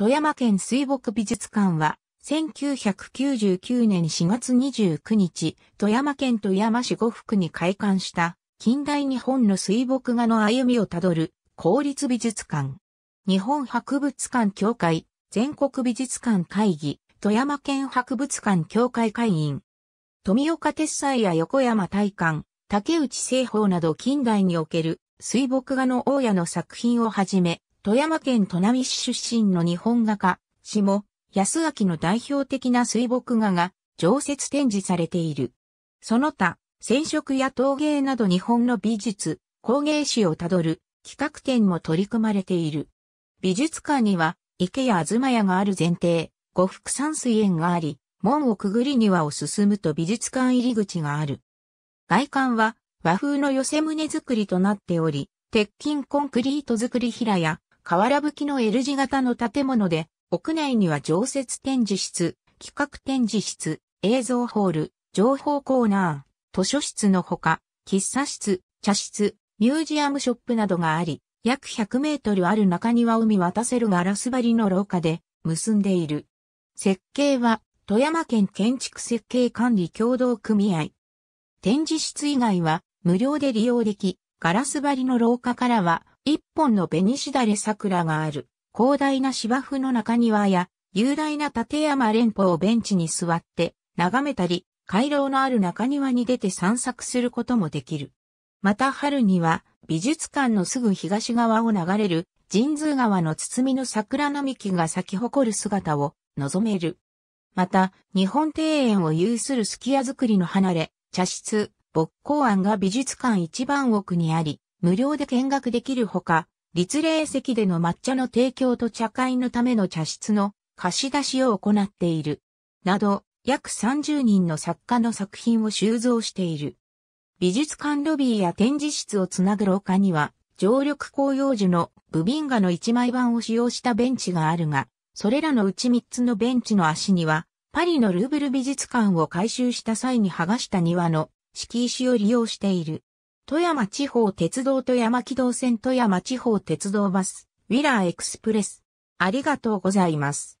富山県水墨美術館は、1999年4月29日、富山県富山市五福に開館した、近代日本の水墨画の歩みをたどる、公立美術館。日本博物館協会、全国美術館会議、富山県博物館協会会員。富岡鉄斎や横山大館、竹内製法など近代における水墨画の大家の作品をはじめ、富山県砺波市出身の日本画家、下安明の代表的な水墨画が常設展示されている。その他、染色や陶芸など日本の美術、工芸史をたどる企画展も取り組まれている。美術館には池や東屋がある前提、五福山水園があり、門をくぐり庭を進むと美術館入り口がある。外観は和風の寄せ棟造りとなっており、鉄筋コンクリート造り平屋、瓦葺きの L 字型の建物で、屋内には常設展示室、企画展示室、映像ホール、情報コーナー、図書室のほか、喫茶室、茶室、ミュージアムショップなどがあり、約100メートルある中庭を見渡せるガラス張りの廊下で結んでいる。設計は富山県建築設計管理協同組合。展示室以外は無料で利用でき、ガラス張りの廊下からは一本の紅しだれ桜がある、広大な芝生の中庭や、雄大な立山連峰をベンチに座って、眺めたり、回廊のある中庭に出て散策することもできる。また春には、美術館のすぐ東側を流れる、神通川の包みの桜並木が咲き誇る姿を望める。また、日本庭園を有するすき家作りの離れ、茶室、木工庵が美術館一番奥にあり、無料で見学できるほか、立礼席での抹茶の提供と茶会のための茶室の貸し出しを行っている。など、約30人の作家の作品を収蔵している。美術館ロビーや展示室をつなぐ廊下には、常緑紅葉樹のブビンガの一枚版を使用したベンチがあるが、それらのうち三つのベンチの足には、パリのルーブル美術館を改修した際に剥がした庭の敷石を利用している。富山地方鉄道富山機動線富山地方鉄道バス、ウィラーエクスプレス。ありがとうございます。